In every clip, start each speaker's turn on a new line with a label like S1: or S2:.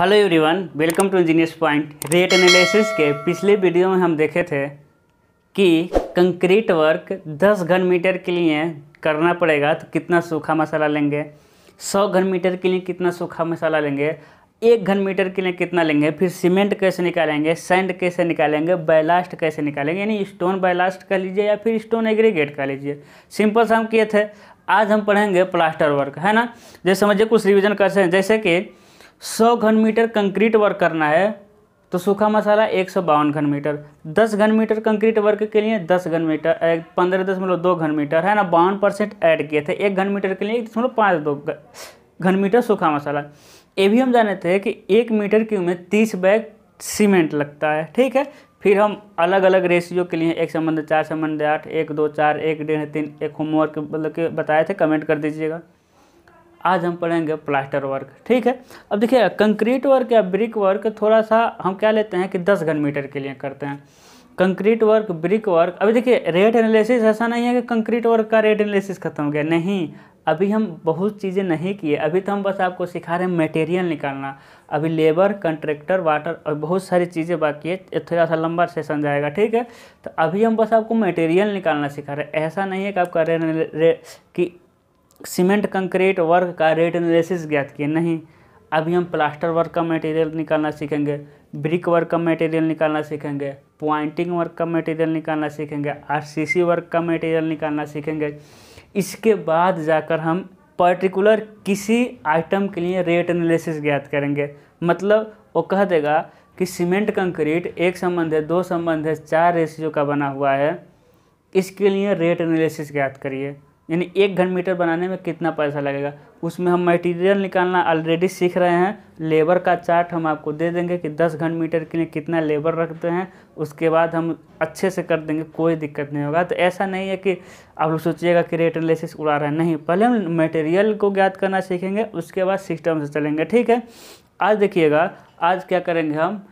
S1: Hello everyone welcome to engineers point rate analysis के पिछले video में हम देखे थे कि कंक्रीट वर्क 10 घन मीटर के लिए करना पड़ेगा तो कितना सूखा मसाला लेंगे 100 घन मीटर के लिए कितना सूखा मसाला लेंगे एक घन मीटर के लिए कितना लेंगे फिर सीमेंट कैसे निकालेंगे सैंड कैसे निकालेंगे बैलास्ट कैसे निकालेंगे यानी स्टोन बैलास्ट कर लीजिए या फिर स्टोन एग्रीगेट कर लीजिए सिंपल से हम किए थे आज हम पढ़ेंगे प्लास्टर वर्क है ना जैसे समझिए कुछ रिविजन कर सकते हैं जैसे कि सौ घन मीटर कंक्रीट वर्क करना है तो सूखा मसाला एक सौ बावन घन मीटर दस घन मीटर कंक्रीट वर्क के लिए दस घन मीटर पंद्रह दशमलव दो घन मीटर है ना बावन परसेंट ऐड किए थे एक घन मीटर के लिए एक दशमलव पाँच दो घन मीटर सूखा मसाला ये भी हम जाने थे कि एक मीटर क्यू में तीस बैग सीमेंट लगता है ठीक है फिर हम अलग अलग रेशियो के लिए एक संबंध चार संबंध आठ एक दो चार एक डेढ़ तीन एक होमवर्क मतलब के बताए थे कमेंट कर दीजिएगा आज हम पढ़ेंगे प्लास्टर वर्क ठीक है अब देखिए कंक्रीट वर्क या ब्रिक वर्क थोड़ा सा हम क्या लेते हैं कि दस घन मीटर के लिए करते हैं कंक्रीट वर्क ब्रिक वर्क अभी देखिए रेट एनालिसिस ऐसा नहीं है कि कंक्रीट वर्क का रेट एनालिसिस खत्म हो गया नहीं अभी हम बहुत चीज़ें नहीं किए अभी तो हम बस आपको सिखा रहे हैं मटेरियल निकालना अभी लेबर कंट्रैक्टर वाटर और बहुत सारी चीज़ें बाकी है थोड़ा सा लंबा सेशन जाएगा ठीक है तो अभी हम बस आपको मटेरियल निकालना सिखा रहे हैं ऐसा नहीं है कि आपका रेट रे कि सीमेंट कंक्रीट वर्क का रेट एनालिसिस ज्ञात किए नहीं अभी हम प्लास्टर वर्क का मटेरियल निकालना सीखेंगे ब्रिक वर्क का मटेरियल निकालना सीखेंगे पॉइंटिंग वर्क का मटेरियल निकालना सीखेंगे आरसीसी वर्क का मटेरियल निकालना सीखेंगे इसके बाद जाकर हम पर्टिकुलर किसी आइटम के लिए रेट एनालिसिस ज्ञात करेंगे मतलब वो कह देगा कि सीमेंट कंक्रीट एक संबंध है दो संबंध है चार रेशियो का बना हुआ है इसके लिए रेट एनालिसिस ज्ञात करिए यानी एक घन मीटर बनाने में कितना पैसा लगेगा उसमें हम मटेरियल निकालना ऑलरेडी सीख रहे हैं लेबर का चार्ट हम आपको दे देंगे कि दस घन मीटर के लिए कितना लेबर रखते हैं उसके बाद हम अच्छे से कर देंगे कोई दिक्कत नहीं होगा तो ऐसा नहीं है कि आप लोग सोचिएगा कि रेट एनालिसिस उड़ा रहे हैं नहीं पहले हम मटेरियल को ज्ञात करना सीखेंगे उसके बाद सिस्टम से चलेंगे ठीक है आज देखिएगा आज क्या करेंगे हम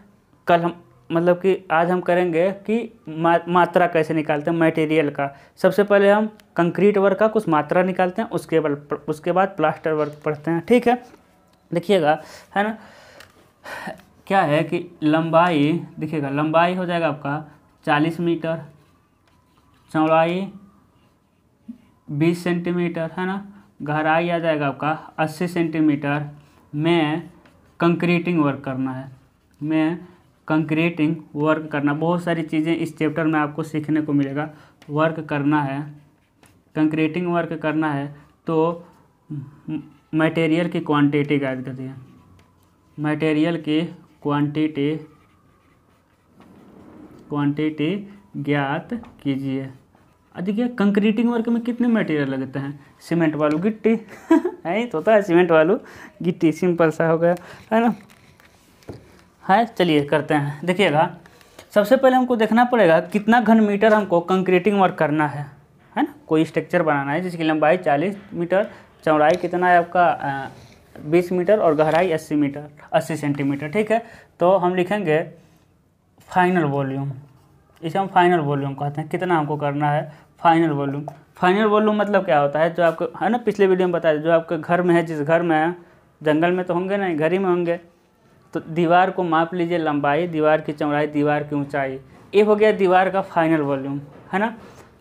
S1: कल हम मतलब कि आज हम करेंगे कि मा, मात्रा कैसे निकालते हैं मटेरियल का सबसे पहले हम कंक्रीट वर्क का कुछ मात्रा निकालते हैं उसके बाद उसके बाद प्लास्टर वर्क पढ़ते हैं ठीक है देखिएगा है ना क्या है कि लंबाई देखिएगा लंबाई हो जाएगा आपका चालीस मीटर चौड़ाई बीस सेंटीमीटर है ना गहराई आ जाएगा आपका अस्सी सेंटीमीटर में कंक्रीटिंग वर्क करना है मैं कंक्रीटिंग वर्क करना बहुत सारी चीज़ें इस चैप्टर में आपको सीखने को मिलेगा वर्क करना है कंक्रीटिंग वर्क करना है तो मटेरियल की क्वांटिटी गाइड कर है मटेरियल की क्वांटिटी क्वांटिटी ज्ञात कीजिए देखिए कंक्रीटिंग वर्क में कितने मटेरियल लगते हैं सीमेंट वालू गिट्टी है तो है सीमेंट वालू गिट्टी सिंपल सा हो गया है ना है चलिए करते हैं देखिएगा सबसे पहले हमको देखना पड़ेगा कितना घन मीटर हमको कंक्रीटिंग वर्क करना है है ना कोई स्ट्रक्चर बनाना है जिसकी लंबाई चालीस मीटर चौड़ाई कितना है आपका बीस मीटर और गहराई अस्सी मीटर अस्सी सेंटीमीटर ठीक है तो हम लिखेंगे फाइनल वॉल्यूम इसे हम फाइनल वॉल्यूम कहते हैं कितना हमको करना है फाइनल वॉल्यूम फाइनल वॉल्यूम मतलब क्या होता है जो आपको है ना पिछले वीडियो में बताया जो आपके घर में है जिस घर में है जंगल में तो होंगे नहीं घर ही में होंगे तो दीवार को माप लीजिए लंबाई दीवार की चौड़ाई दीवार की ऊंचाई ये हो गया दीवार का फाइनल वॉल्यूम है ना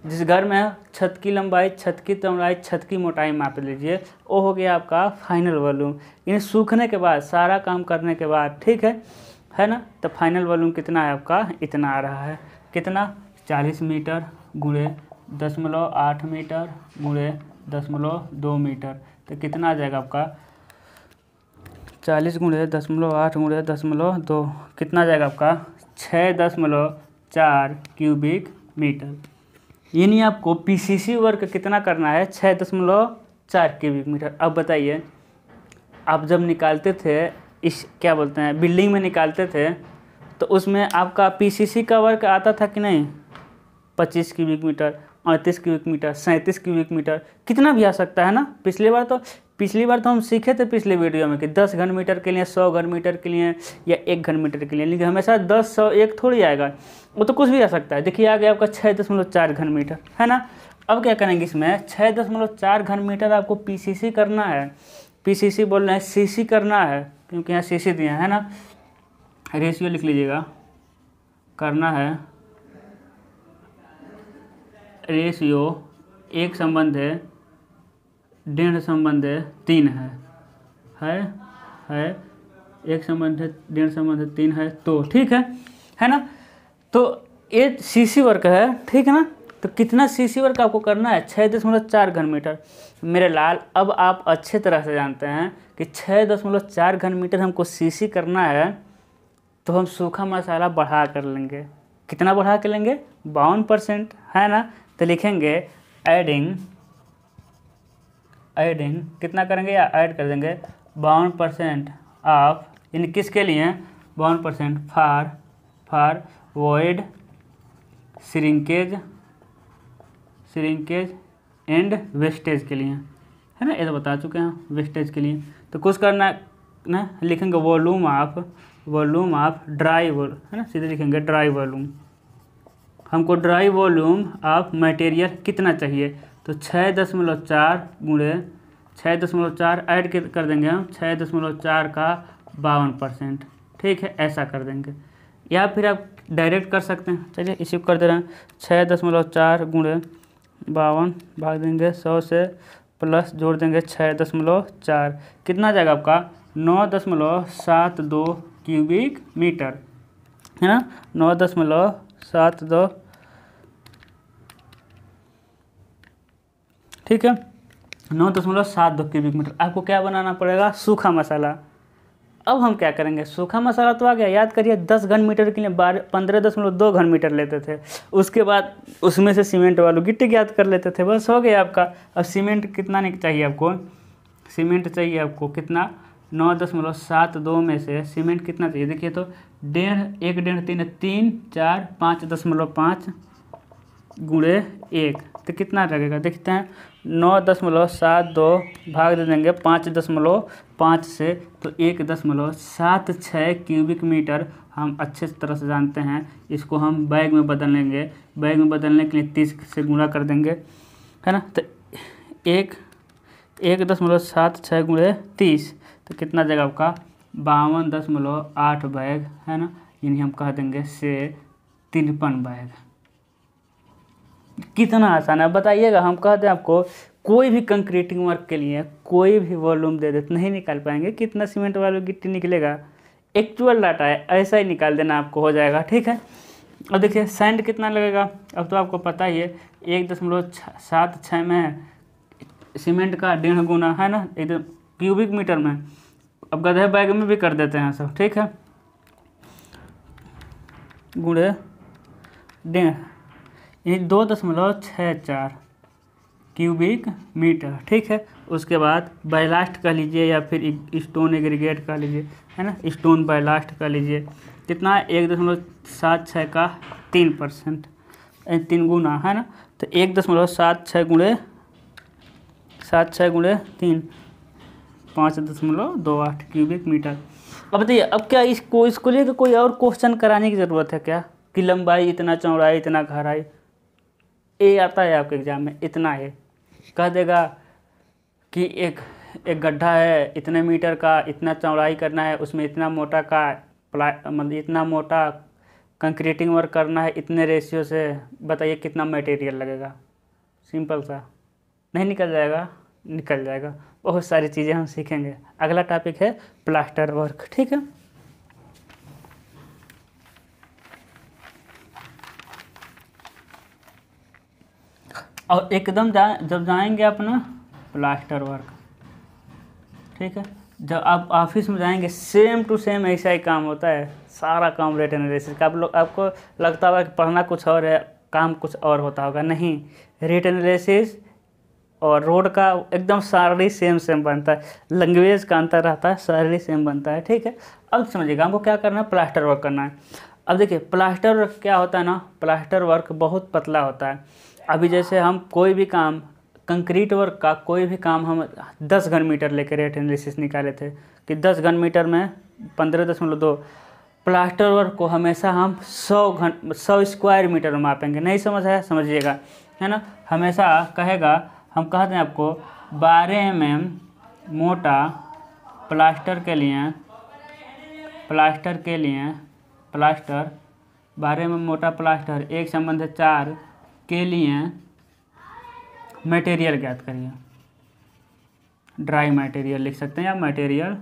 S1: जिस घर में छत की लंबाई छत की चौड़ाई छत की मोटाई माप लीजिए वो हो गया आपका फाइनल वॉल्यूम इन्हें सूखने के बाद सारा काम करने के बाद ठीक है है ना तो फाइनल वॉल्यूम कितना है आपका इतना आ रहा है कितना चालीस मीटर गुड़े दशमलव आठ मीटर गुड़े दशमलव दो मीटर तो कितना आ जाएगा आपका चालीस गुणे दशमलव आठ गुणे दशमलव दो कितना जाएगा आपका छः दशमलव चार क्यूबिक मीटर यानी आपको पीसीसी वर्क कितना करना है छः दशमलव चार क्यूबिक मीटर अब बताइए आप जब निकालते थे इस क्या बोलते हैं बिल्डिंग में निकालते थे तो उसमें आपका पीसीसी का वर्क आता था कि नहीं पच्चीस क्यूबिक मीटर अड़तीस क्यूबिक मीटर सैंतीस क्यूबिक मीटर कितना भी आ सकता है ना पिछली बार तो पिछली बार तो हम सीखे थे पिछले वीडियो में कि दस घन मीटर के लिए सौ घन मीटर के लिए या एक घन मीटर के लिए लेकिन हमेशा दस सौ एक थोड़ी आएगा वो तो कुछ भी आ सकता है देखिए आ गया आपका छः दशमलव चार घन मीटर है ना अब क्या करेंगे इसमें छः दशमलव चार घन मीटर आपको पीसीसी करना है पीसीसी बोल रहे हैं सीसी करना है क्योंकि यहाँ सीसी दिए हैं ना रेशियो लिख लीजिएगा करना है रेशियो एक संबंध है डेढ़ संबंध है तीन है है है एक संबंध है डेढ़ संबंध है तीन है तो ठीक है है ना तो ये सीसी वर्क है ठीक है ना तो कितना सीसी वर्क आपको करना है छः दशमलव चार घन मीटर मेरे लाल अब आप अच्छे तरह से जानते हैं कि छः दशमलव चार घन मीटर हमको सीसी करना है तो हम सूखा मसाला बढ़ा कर लेंगे कितना बढ़ा कर लेंगे बावन परसेंट है ना तो लिखेंगे एडिंग एडिंग कितना करेंगे या ऐड कर देंगे बावन परसेंट ऑफ इन किसके लिए बावन percent for for void shrinkage shrinkage and wastage के लिए है ना ये तो बता चुके हैं वेस्टेज के लिए तो कुछ करना ना लिखेंगे volume of volume of dry वॉल है ना सीधे लिखेंगे ड्राई वॉलूम हमको ड्राई वॉल्यूम ऑफ मटेरियल कितना चाहिए तो छः दशमलव चार गुणे छः दशमलव चार ऐड कर देंगे हम छः दशमलव चार का बावन परसेंट ठीक है ऐसा कर देंगे या फिर आप डायरेक्ट कर सकते हैं चलिए इसी कर दे रहे हैं छः दशमलव चार गुणे बावन भाग देंगे सौ से प्लस जोड़ देंगे छः दशमलव चार कितना जाएगा आपका नौ दशमलव सात दो क्यूबिक मीटर है ना नौ दशमलव सात दो ठीक है नौ दशमलव सात दो क्यूबिक मीटर आपको क्या बनाना पड़ेगा सूखा मसाला अब हम क्या करेंगे सूखा मसाला तो आ गया याद करिए दस घन मीटर के लिए बारह पंद्रह दशमलव दो घन मीटर लेते थे उसके बाद उसमें से सीमेंट वालू गिट्टी याद कर लेते थे बस हो गया आपका अब सीमेंट कितना नहीं चाहिए आपको सीमेंट चाहिए आपको कितना नौ दशमलव सात दो में से सीमेंट कितना चाहिए देखिए तो डेढ़ एक डेढ़ तीन तीन चार पाँच दशमलव पाँच गुड़े एक तो कितना लगेगा देखते हैं नौ दशमलव सात दो भाग दे देंगे पाँच दशमलव पाँच से तो एक दशमलव सात छः क्यूबिक मीटर हम अच्छे तरह से जानते हैं इसको हम बैग में बदल लेंगे बैग में बदलने के लिए तीस से गुणा कर देंगे है ना तो एक एक दशमलव सात छः गुणे तीस तो कितना जगह आपका बावन दशमलव आठ बैग है ना इन्हें हम कह देंगे से तिरपन बैग कितना आसान है बताइएगा हम कहते हैं आपको कोई भी कंक्रीटिंग वर्क के लिए कोई भी वॉल्यूम दे दे नहीं निकाल पाएंगे कितना सीमेंट वाली गिट्टी निकलेगा एक्चुअल डाटा है ऐसा ही निकाल देना आपको हो जाएगा ठीक है और देखिए सैंड कितना लगेगा अब तो आपको पता ही है एक दशमलव सात छः में सीमेंट का डेढ़ गुना है ना एकदम क्यूबिक मीटर में अब गधे बैग में भी कर देते हैं सब ठीक है गुड़े डेढ़ यानी दो दशमलव छः चार क्यूबिक मीटर ठीक है उसके बाद बैलास्ट कह लीजिए या फिर स्टोन एग्रीगेट कह लीजिए है ना स्टोन बैलास्ट कह लीजिए कितना एक दशमलव सात छः का तीन परसेंट तीन गुना है ना तो एक दशमलव सात छः गुणे सात छः गुणे तीन पाँच दशमलव दो आठ क्यूबिक मीटर अब बताइए अब क्या इसको इसको लेकर कोई और क्वेश्चन कराने की ज़रूरत है क्या कि लंबाई इतना चौड़ाई इतना गहराई ए आता है आपके एग्ज़ाम में इतना है कह देगा कि एक एक गड्ढा है इतने मीटर का इतना चौड़ाई करना है उसमें इतना मोटा का प्ला मतलब इतना मोटा कंक्रीटिंग वर्क करना है इतने रेशियो से बताइए कितना मटेरियल लगेगा सिंपल सा नहीं निकल जाएगा निकल जाएगा बहुत सारी चीज़ें हम सीखेंगे अगला टॉपिक है प्लास्टर वर्क ठीक है और एकदम जा जब जाएंगे अपना प्लास्टर वर्क ठीक है जब आप ऑफिस में जाएंगे सेम टू सेम ऐसा ही काम होता है सारा काम रेट एनालिसिस का आप लोग आपको लगता होगा कि पढ़ना कुछ और है काम कुछ और होता होगा नहीं रेट एनालिसिस और रोड का एकदम सारी सेम सेम बनता है लैंग्वेज का अंतर रहता है सारी सेम बनता है ठीक है अब समझिएगा हमको क्या करना है प्लास्टर वर्क करना है अब देखिए प्लास्टर वर्क क्या होता है ना प्लास्टर वर्क बहुत पतला होता है अभी जैसे हम कोई भी काम कंक्रीट वर्क का कोई भी काम हम दस घन मीटर लेके रेट एनालिसिस निकाले थे कि दस घन मीटर में पंद्रह दशमलव दो प्लास्टर वर्क को हमेशा हम सौ घन सौ स्क्वायर मीटर में मापेंगे नहीं समझ आया समझिएगा है ना हमेशा कहेगा हम कहते हैं आपको बारह एम mm एम मोटा प्लास्टर के लिए प्लास्टर के लिए प्लास्टर बारह एम mm मोटा प्लास्टर एक संबंध है चार के लिए मटेरियल ज्ञात करिए ड्राई मटेरियल लिख सकते हैं या मटेरियल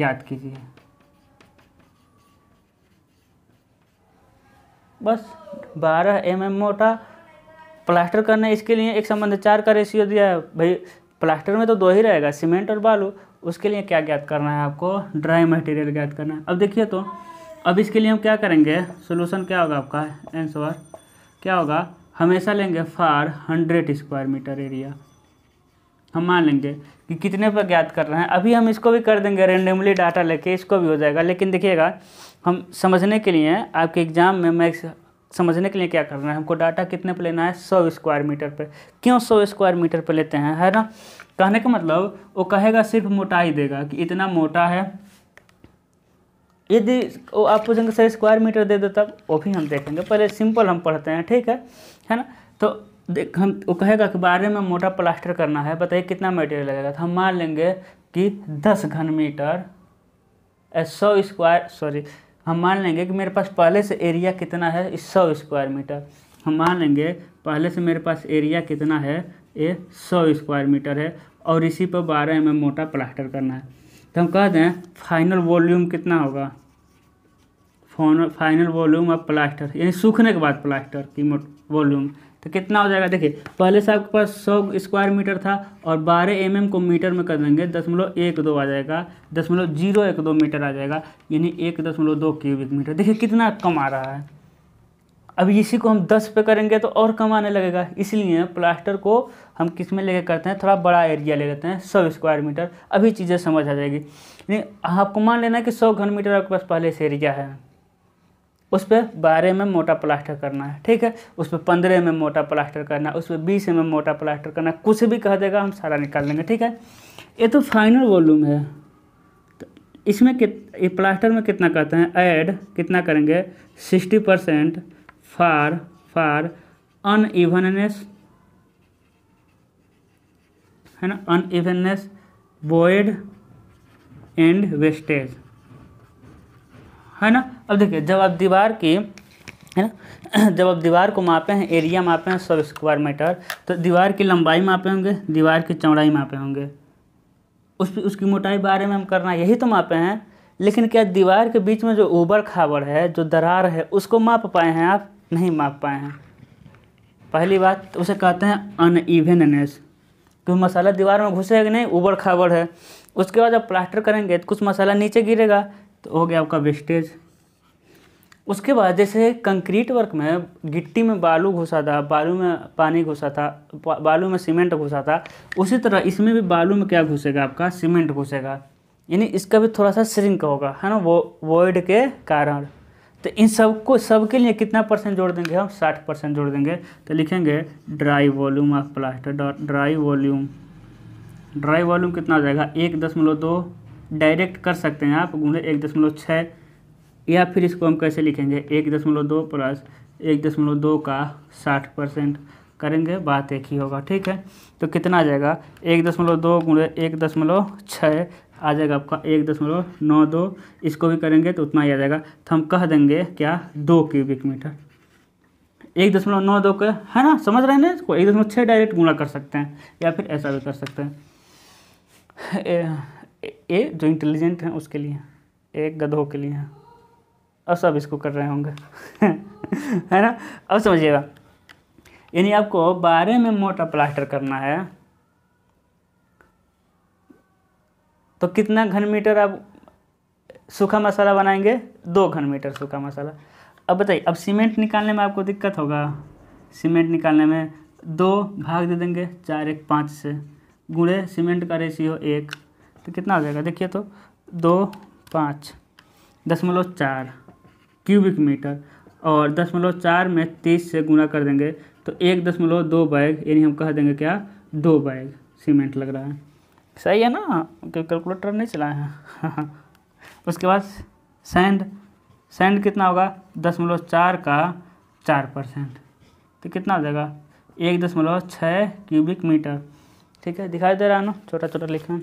S1: ज्ञात कीजिए बस 12 एम mm मोटा प्लास्टर करना इसके लिए एक संबंध चार का रेशियो दिया है भाई प्लास्टर में तो दो ही रहेगा सीमेंट और बालू उसके लिए क्या ज्ञात करना है आपको ड्राई मटेरियल ज्ञात करना है अब देखिए तो अब इसके लिए हम क्या करेंगे सोल्यूशन क्या होगा आपका आंसर क्या होगा हमेशा लेंगे for hundred square metre area हम मान लेंगे कि कितने पर ज्ञात कर रहे हैं अभी हम इसको भी कर देंगे रेंडमली डाटा लेके इसको भी हो जाएगा लेकिन देखिएगा हम समझने के लिए आपके एग्ज़ाम में मैं समझने के लिए क्या करना है हमको डाटा कितने पर लेना है सौ स्क्वायर मीटर पर क्यों सौ स्क्वायर मीटर पर लेते हैं है ना कहने का मतलब वो कहेगा सिर्फ मोटाई देगा कि इतना मोटा है यदि आप पूछेंगे सर स्क्वायर मीटर दे दो तब वो भी हम देखेंगे पहले सिंपल हम पढ़ते हैं ठीक है है ना तो देख हम वो कहेगा कि बारे में मोटा प्लास्टर करना है बताइए कितना मटेरियल लगेगा तो हम मान लेंगे कि दस घन मीटर सौ स्क्वायर सॉरी हम मान लेंगे कि मेरे पास पहले से एरिया कितना है सौ स्क्वायर मीटर हम मान लेंगे पहले से मेरे पास एरिया कितना है ये सौ स्क्वायर मीटर है और इसी पर बारह एम मोटा प्लास्टर करना है तो हम कह दें फाइनल वॉल्यूम कितना होगा फाइनल वॉल्यूम ऑफ प्लास्टर यानी सूखने के बाद प्लास्टर की वॉल्यूम तो कितना हो जाएगा देखिए पहले से आपके पास सौ स्क्वायर मीटर था और बारह एम mm को मीटर में कर देंगे दशमलव एक दो आ जाएगा दशमलव जीरो एक दो मीटर आ जाएगा यानी एक दशमलव दो क्यूबिक मीटर देखिए कितना कम आ रहा है अब इसी को हम दस पे करेंगे तो और कम आने लगेगा इसलिए प्लास्टर को हम किस में लेके करते हैं थोड़ा बड़ा एरिया ले लेते हैं सौ स्क्वायर मीटर अभी चीज़ें समझ आ जाएगी नहीं आपको मान लेना कि सौ घन मीटर आपके पास पहले से एरिया है उस पर बारह में मोटा प्लास्टर करना है ठीक है उस पर पंद्रह में मोटा प्लास्टर करना है उस पर बीस एम मोटा प्लास्टर करना है कुछ भी कह देगा हम सारा निकाल लेंगे ठीक है ये तो फाइनल वॉल्यूम है तो इसमें कित प्लास्टर में कितना कहते हैं ऐड कितना करेंगे sixty percent for for unevenness है ना अनइवननेस वॉइड एंड वेस्टेज है ना अब देखिए जब आप दीवार की है ना जब आप दीवार को मापे हैं एरिया मापे हैं सब स्क्वायर मीटर तो दीवार की लंबाई मापे होंगे दीवार की चौड़ाई मापे होंगे उस उसकी मोटाई बारे में हम करना यही तो मापे हैं लेकिन क्या दीवार के बीच में जो ऊबड़ खाबड़ है जो दरार है उसको माप पाए हैं आप नहीं माप पाए हैं पहली बात तो उसे कहते हैं अनईवेननेस क्योंकि मसाला दीवार में घुसेगा नहीं उबड़ खाबड़ है उसके बाद जब प्लास्टर करेंगे तो कुछ मसाला नीचे गिरेगा तो हो गया आपका वेस्टेज उसके बाद जैसे कंक्रीट वर्क में गिट्टी में बालू घुसा था बालू में पानी घुसा था बालू में सीमेंट घुसा था उसी तरह इसमें भी बालू में क्या घुसेगा आपका सीमेंट घुसेगा यानी इसका भी थोड़ा सा श्रिंक होगा है ना वो वॉइड के कारण तो इन सब को सबके लिए कितना परसेंट जोड़ देंगे हम साठ परसेंट जोड़ देंगे तो लिखेंगे dry volume of plaster dry volume dry volume कितना आ जाएगा एक दशमलव दो डायरेक्ट कर सकते हैं आप गुणे एक दशमलव छः या फिर इसको हम कैसे लिखेंगे एक दशमलव दो प्लस एक दशमलव दो का साठ परसेंट करेंगे बात एक ही होगा ठीक है तो कितना आ जाएगा एक दशमलव दो गुणे एक दशमलव छः आ जाएगा आपका एक दशमलव नौ दो इसको भी करेंगे तो उतना ही आ जाएगा तो हम कह देंगे क्या दो क्यूबिक मीटर एक दशमलव नौ दो का है ना समझ रहे हैं ना इसको एक दशमलव छः डायरेक्ट गुणा कर सकते हैं या फिर ऐसा भी कर सकते हैं ए, ए जो इंटेलिजेंट हैं उसके लिए एक गधों के लिए अब सब इसको कर रहे होंगे है ना अब समझिएगा यानी आपको बारह में मोटा प्लास्टर करना है तो कितना घन मीटर आप सूखा मसाला बनाएंगे दो घन मीटर सूखा मसाला अब बताइए अब सीमेंट निकालने में आपको दिक्कत होगा सीमेंट निकालने में दो भाग दे देंगे चार एक पाँच से गुड़े सीमेंट का रेशियो एक तो कितना हो जाएगा देखिए तो दो पाँच दशमलव चार क्यूबिक मीटर और दशमलव चार में तीस से गुणा कर देंगे तो एक दशमलव दो बैग यानी हम कह देंगे क्या दो बैग सीमेंट लग रहा है सही है ना कैलकुलेटर नहीं चलाए हैं उसके बाद सेंड सेंड कितना होगा दसमलव चार का चार परसेंट तो कितना हो जाएगा एक दसमलव छः क्यूबिक मीटर ठीक है दिखाई दे रहा है ना छोटा छोटा लिखा है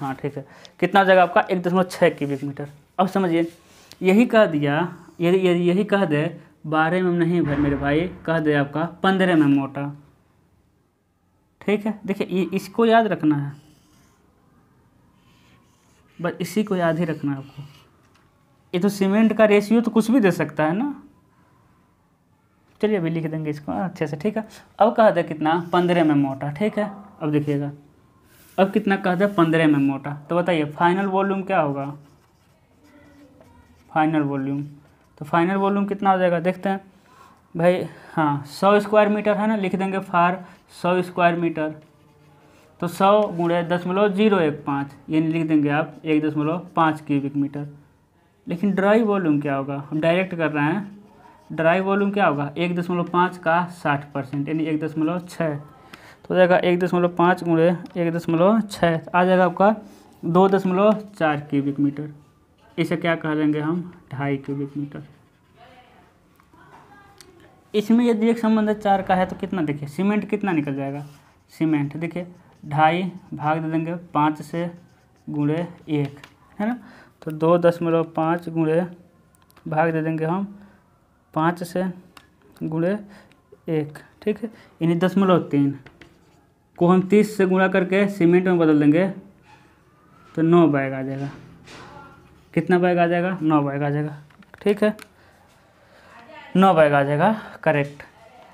S1: हाँ ठीक है कितना जगह जाएगा आपका एक दशमलव छः क्यूबिक मीटर अब समझिए यही कह दिया यदि यदि यही कह दे बारह में नहीं भाई मेरे भाई कह दे आपका पंद्रह में मोटा ठीक है देखिए इसको याद रखना है बस इसी को याद ही रखना आपको ये तो सीमेंट का रेशियो तो कुछ भी दे सकता है ना चलिए अभी लिख देंगे इसको हाँ, अच्छे से ठीक है अब कहा था कितना पंद्रह में मोटा ठीक है अब देखिएगा अब कितना कहा था पंद्रह में मोटा तो बताइए फाइनल वॉल्यूम क्या होगा फाइनल वॉल्यूम तो फाइनल वॉल्यूम कितना हो जाएगा देखते हैं भाई हाँ सौ स्क्वायर मीटर है ना लिख देंगे फार सौ स्क्वायर मीटर तो सौ गुणे दशमलव जीरो एक पाँच यानी लिख देंगे आप एक दशमलव पाँच क्यूबिक मीटर लेकिन ड्राई वॉल्यूम क्या होगा हम डायरेक्ट कर रहे हैं ड्राई वॉल्यूम क्या होगा एक दशमलव पाँच का साठ परसेंट यानी एक दशमलव छः तो जाएगा एक दशमलव पाँच गुणे एक दशमलव छः आ जाएगा आपका दो दशमलव चार क्यूबिक मीटर इसे क्या कह लेंगे हम ढाई क्यूबिक मीटर इसमें यदि एक संबंध चार का है तो कितना देखिए सीमेंट कितना निकल जाएगा सीमेंट देखिए ढाई भाग दे देंगे पाँच से गुणे एक है ना तो दो दशमलव पाँच गुणे भाग दे देंगे हम पाँच से गुणे एक ठीक है यानी दशमलव तीन को हम तीस से गुणा करके सीमेंट में बदल देंगे तो नौ बैग आ जाएगा कितना बैग आ जाएगा नौ बैग आ जाएगा ठीक है नौ बैग आ जाएगा करेक्ट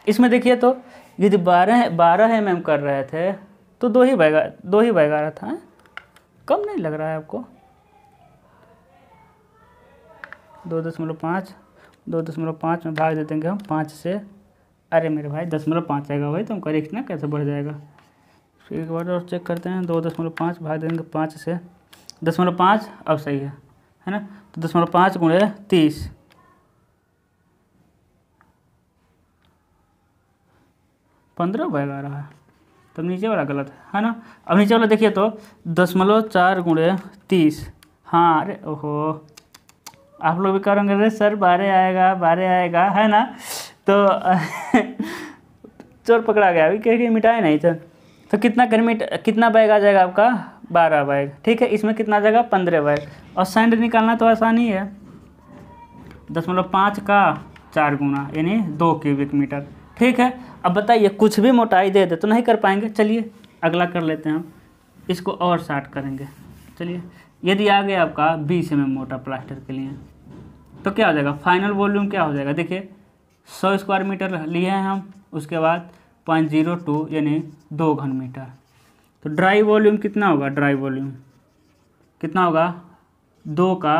S1: इसमें देखिए तो यदि बारह बारह एम एम कर रहे थे तो दो ही बैगा दो ही रहा था है? कम नहीं लग रहा है आपको दो दशमलव पाँच दो दशमलव पाँच में भाग दे देंगे हम पाँच से अरे मेरे भाई दशमलव पाँच आएगा भाई तो हम करेक्ट ना कैसे बढ़ जाएगा फिर एक बार और चेक करते हैं दो दशमलव पाँच भाग देंगे पाँच से दशमलव पाँच अब सही है है ना तो दशमलव पाँच गुणे तीस पंद्रह बैग आ रहा है तब नीचे वाला गलत है है ना अब नीचे वाला देखिए तो दसमलव चार गुणे तीस हाँ अरे ओहो आप लोग भी करेंगे अरे सर बारह आएगा बारह आएगा है ना तो चोर पकड़ा गया अभी क्योंकि मिटाए नहीं सर तो कितना गर्मी कितना बैग आ जाएगा आपका बारह बैग ठीक है इसमें कितना आ जाएगा पंद्रह बैग और सैंड निकालना तो आसान ही है दसमलव पाँच का चार गुना यानी दो क्यूबिक मीटर ठीक है अब बताइए कुछ भी मोटाई दे दे तो नहीं कर पाएंगे चलिए अगला कर लेते हैं हम इसको और शार्ट करेंगे चलिए यदि आ गया आपका बीस एम मोटा प्लास्टर के लिए तो क्या हो जाएगा फाइनल वॉल्यूम क्या हो जाएगा देखिए सौ स्क्वायर मीटर लिए हैं हम उसके बाद पॉइंट जीरो टू यानी दो घन मीटर तो ड्राई वॉल्यूम कितना होगा ड्राई वॉल्यूम कितना होगा दो का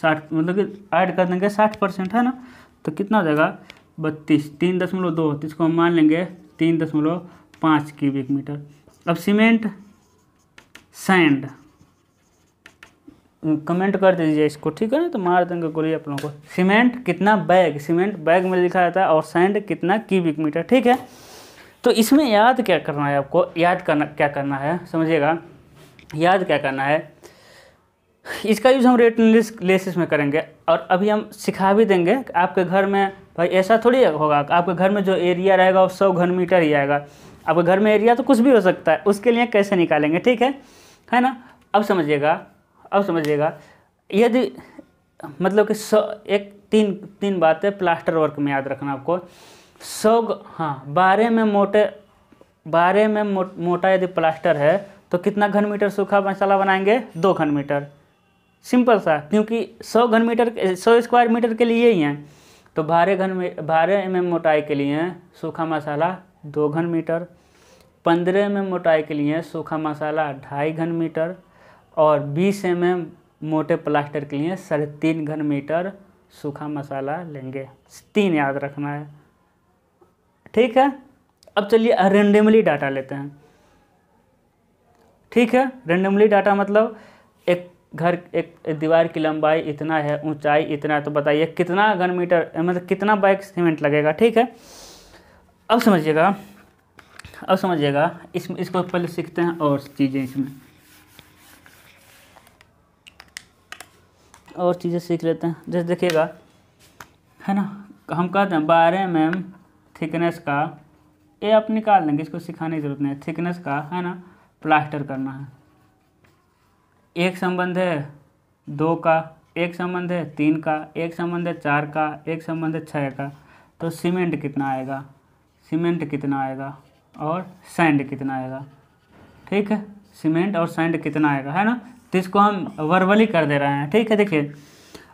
S1: साठ मतलब कि ऐड कर देंगे साठ परसेंट है ना तो कितना हो जाएगा बत्तीस तीन दशमलव दो इसको हम मान लेंगे तीन दशमलव पाँच क्यूबिक मीटर अब सीमेंट सैंड हम्म, कमेंट कर दीजिए इसको ठीक है ना तो मार देंगे गोली आप लोगों को सीमेंट कितना बैग सीमेंट बैग में लिखा जाता है और सैंड कितना क्यूबिक मीटर ठीक है तो इसमें याद क्या करना है आपको याद करना क्या करना है समझिएगा याद क्या करना है इसका यूज़ हम रेट लेसिस में करेंगे और अभी हम सिखा भी देंगे कि आपके घर में भाई ऐसा थोड़ी होगा आपके घर में जो एरिया रहेगा वो सौ घन मीटर ही आएगा आपके घर में एरिया तो कुछ भी हो सकता है उसके लिए कैसे निकालेंगे ठीक है है ना अब समझिएगा अब समझिएगा यदि मतलब कि सौ एक तीन तीन बातें प्लास्टर वर्क में याद रखना आपको सौ हाँ बारह में मोटे बारह में मो, मोटा यदि प्लास्टर है तो कितना घन मीटर सूखा मसाला बनाएंगे दो घन मीटर सिंपल सा क्योंकि सौ घन मीटर सौ स्क्वायर मीटर के लिए ही हैं तो भारे घन भारे एम एम मोटाई के लिए सूखा मसाला दो घन मीटर पंद्रह एम एम मोटाई के लिए सूखा मसाला ढाई घन मीटर और बीस एम एम मोटे प्लास्टर के लिए साढ़े तीन घन मीटर सूखा मसाला लेंगे तीन याद रखना है ठीक है अब चलिए रेंडमली डाटा लेते हैं ठीक है रेंडमली डाटा मतलब एक घर एक दीवार की लंबाई इतना है ऊंचाई इतना है तो बताइए कितना घन मीटर मतलब कितना बाइक सीमेंट लगेगा ठीक है अब समझिएगा अब समझिएगा इस इसको पहले सीखते हैं और चीज़ें इसमें और चीज़ें सीख लेते हैं जैसे देखिएगा है ना हम कहते हैं बारह में थिकनेस का ये आप निकाल लेंगे इसको सिखाने की ज़रूरत नहीं है थिकनेस का है ना प्लास्टर करना है एक संबंध है दो का एक संबंध है तीन का एक संबंध है चार का एक संबंध है छः का तो सीमेंट कितना आएगा सीमेंट कितना आएगा और सैंड कितना आएगा ठीक है सीमेंट और सैंड कितना आएगा है ना तो इसको हम वर्बली कर दे रहे हैं ठीक है देखिए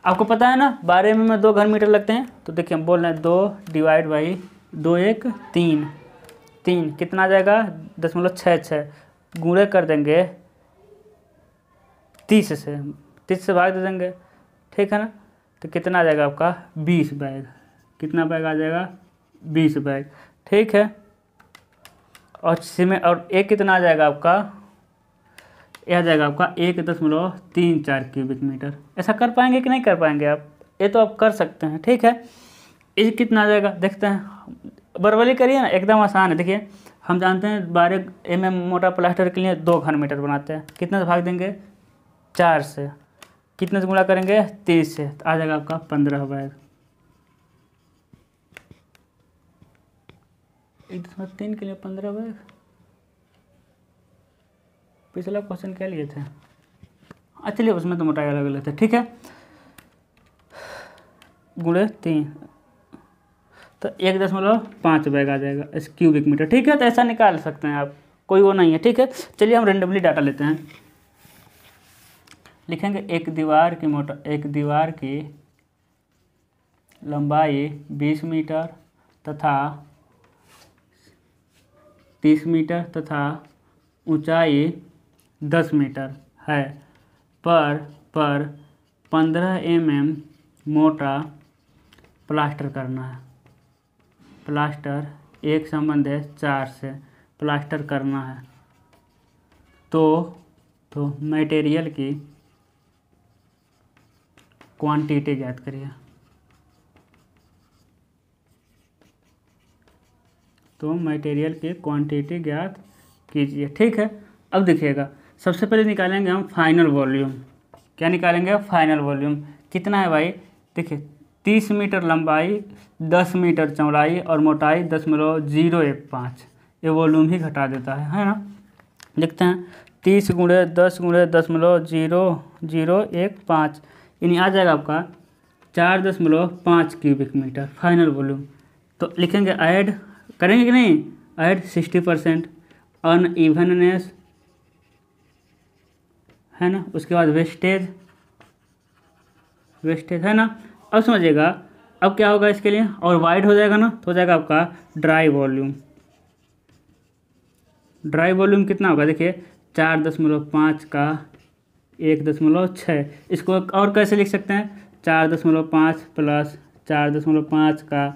S1: आपको पता है ना बारह में में दो घन मीटर लगते हैं तो देखिए हम बोल रहे हैं दो डिवाइड बाई दो एक तीन तीन कितना आ जाएगा दशमलव छः छः गूढ़े कर देंगे तीस से तीस से भाग दे देंगे ठीक है ना तो कितना आ जाएगा आपका बीस बैग कितना बैग आ जाएगा बीस बैग ठीक है और इसमें और एक कितना आ जाएगा आपका यह आ जाएगा आपका एक दशमलव तीन चार क्यूबिक मीटर ऐसा कर पाएंगे कि नहीं कर पाएंगे आप ये तो आप कर सकते हैं ठीक है ये कितना आ जाएगा देखते हैं बरवली करिए ना एकदम आसान है देखिए हम जानते हैं बारह एम एम मोटा प्लास्टर के लिए दो घन मीटर बनाते हैं कितना भाग देंगे चार से कितने से गुणा करेंगे तीस से तो आ जाएगा आपका पंद्रह बैग एक दशमलव तीन के लिए पंद्रह बैग पिछला क्वेश्चन क्या लिए थे अच्छा चलिए उसमें तो मोटाई अलग अलग थे ठीक है गुड़े तीन तो एक दशमलव पाँच बैग आ जाएगा इस क्यूबिक मीटर ठीक है तो ऐसा निकाल सकते हैं आप कोई वो नहीं है ठीक है चलिए हम रेंडमली डाटा लेते हैं लिखेंगे एक दीवार की मोटा एक दीवार की लंबाई 20 मीटर तथा 30 मीटर तथा ऊंचाई 10 मीटर है पर पर 15 एम एम मोटा प्लास्टर करना है प्लास्टर एक संबंध है चार से प्लास्टर करना है तो तो मटेरियल की क्वांटिटी ज्ञात करिए तो मटेरियल की क्वांटिटी ज्ञात कीजिए ठीक है अब देखिएगा सबसे पहले निकालेंगे हम फाइनल वॉल्यूम क्या निकालेंगे फाइनल वॉल्यूम कितना है भाई देखिए तीस मीटर लंबाई दस मीटर चौड़ाई और मोटाई दशमलव जीरो एक पाँच ये वॉल्यूम ही घटा देता है है ना देखते हैं तीस गुणे दस गुणे दशमलव जीरो जीरो एक पाँच यानी आ जाएगा आपका चार दशमलव पाँच क्यूबिक मीटर फाइनल वॉल्यूम तो लिखेंगे ऐड करेंगे कि नहीं add sixty percent unevenness है ना उसके बाद वेस्टेज वेस्टेज है ना अब समझिएगा अब क्या होगा इसके लिए और वाइड हो जाएगा ना तो हो जाएगा आपका ड्राई वॉल्यूम ड्राई वॉल्यूम कितना होगा देखिए चार दशमलव पाँच का एक दशमलव छः इसको और कैसे लिख सकते हैं चार दशमलव पाँच प्लस चार दशमलव पाँच का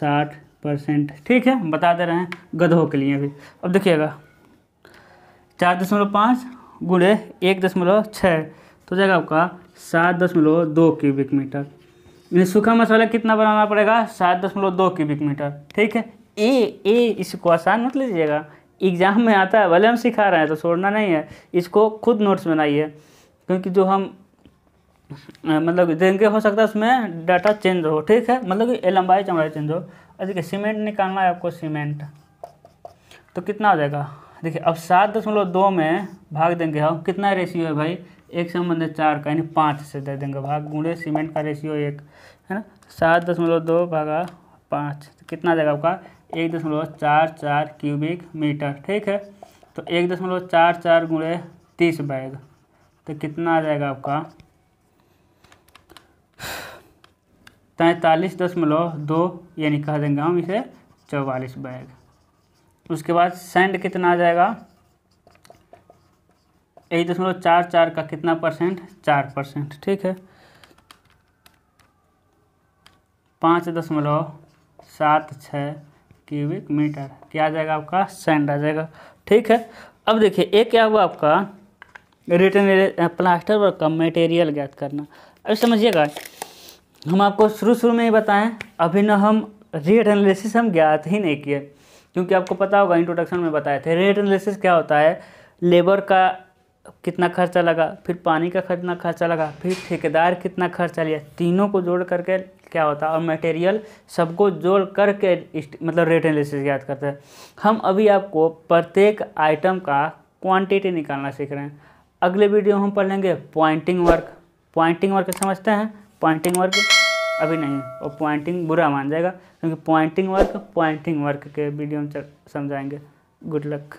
S1: साठ परसेंट ठीक है बता दे रहे हैं गधों के लिए भी अब देखिएगा चार दशमलव पाँच गुणे एक दशमलव छः तो जाएगा आपका सात दशमलव दो क्यूबिक मीटर यानी सूखा मसाला कितना बनाना पड़ेगा सात दशमलव दो क्यूबिक मीटर ठीक है ए ए इसको आसान मत लीजिएगा एग्जाम में आता है भले हम सिखा रहे हैं तो छोड़ना नहीं है इसको खुद नोट्स बनाइए क्योंकि जो हम मतलब देंगे हो सकता है उसमें डाटा चेंज हो ठीक है मतलब कि लंबाई चौड़ाई चेंज हो और देखिए सीमेंट निकालना है आपको सीमेंट तो कितना हो जाएगा देखिए अब सात दशमलव दो में भाग देंगे हम कितना रेशियो है भाई एक से संबंधित चार का यानी पाँच से दे देंगे भाग गुड़े सीमेंट का रेशियो एक है ना सात दशमलव दो भागा पाँच तो कितना जाएगा आपका एक दशमलव चार चार क्यूबिक मीटर ठीक है तो एक दशमलव चार चार गुड़े तीस बैग तो कितना आ जाएगा आपका तैंतालीस दशमलव दो यानी कह देंगे हम इसे चौवालीस बैग उसके बाद सेंड कितना आ जाएगा एक दशमलव चार चार का कितना परसेंट चार परसेंट ठीक है पाँच दशमलव सात छः क्यूबिक मीटर क्या आ जाएगा आपका सेंड आ जाएगा ठीक है अब देखिए एक क्या हुआ आपका रिटर्न प्लास्टर वर्क का मटेरियल ज्ञात करना अब समझिएगा हम आपको शुरू शुरू में ही बताएं अभी ना हम रेट एनालिसिस हम ज्ञात ही नहीं किए क्योंकि आपको पता होगा इंट्रोडक्शन में बताए थे रेट एनालिसिस क्या होता है लेबर का कितना खर्चा लगा फिर पानी का कितना खर्चा लगा फिर ठेकेदार कितना खर्चा लिया तीनों को जोड़ करके क्या होता है और मटेरियल सबको जोड़ करके मतलब रेट एनालिसिस ज्ञात करते हैं हम अभी आपको प्रत्येक आइटम का क्वांटिटी निकालना सीख रहे हैं अगले वीडियो हम पढ़ लेंगे पॉइंटिंग वर्क पॉइंटिंग वर्क समझते हैं पॉइंटिंग वर्क अभी नहीं और पॉइंटिंग बुरा मान जाएगा क्योंकि पॉइंटिंग वर्क पॉइंटिंग वर्क के वीडियो हम समझाएंगे गुड लक